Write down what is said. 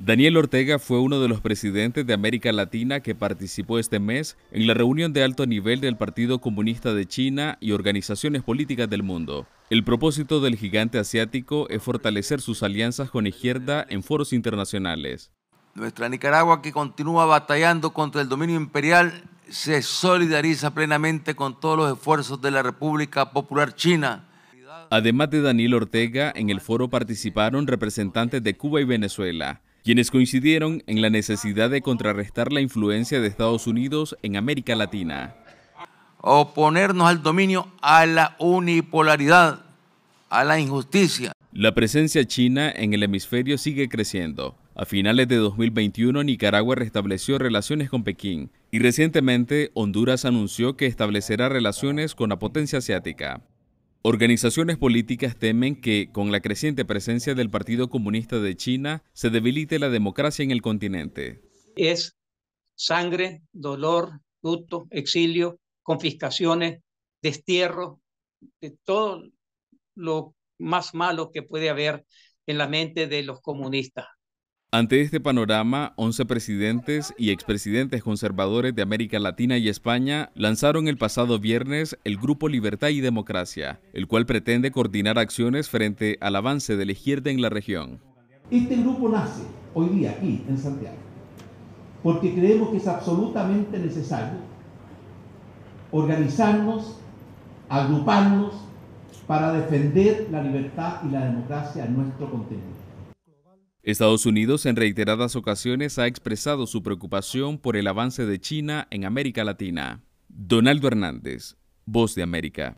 Daniel Ortega fue uno de los presidentes de América Latina que participó este mes en la reunión de alto nivel del Partido Comunista de China y organizaciones políticas del mundo. El propósito del gigante asiático es fortalecer sus alianzas con izquierda en foros internacionales. Nuestra Nicaragua, que continúa batallando contra el dominio imperial, se solidariza plenamente con todos los esfuerzos de la República Popular China Además de Daniel Ortega, en el foro participaron representantes de Cuba y Venezuela quienes coincidieron en la necesidad de contrarrestar la influencia de Estados Unidos en América Latina. Oponernos al dominio, a la unipolaridad, a la injusticia. La presencia china en el hemisferio sigue creciendo. A finales de 2021, Nicaragua restableció relaciones con Pekín y recientemente Honduras anunció que establecerá relaciones con la potencia asiática. Organizaciones políticas temen que, con la creciente presencia del Partido Comunista de China, se debilite la democracia en el continente. Es sangre, dolor, luto, exilio, confiscaciones, destierro, de todo lo más malo que puede haber en la mente de los comunistas. Ante este panorama, 11 presidentes y expresidentes conservadores de América Latina y España lanzaron el pasado viernes el Grupo Libertad y Democracia, el cual pretende coordinar acciones frente al avance de la izquierda en la región. Este grupo nace hoy día aquí, en Santiago, porque creemos que es absolutamente necesario organizarnos, agruparnos para defender la libertad y la democracia en nuestro continente. Estados Unidos en reiteradas ocasiones ha expresado su preocupación por el avance de China en América Latina. Donaldo Hernández, Voz de América.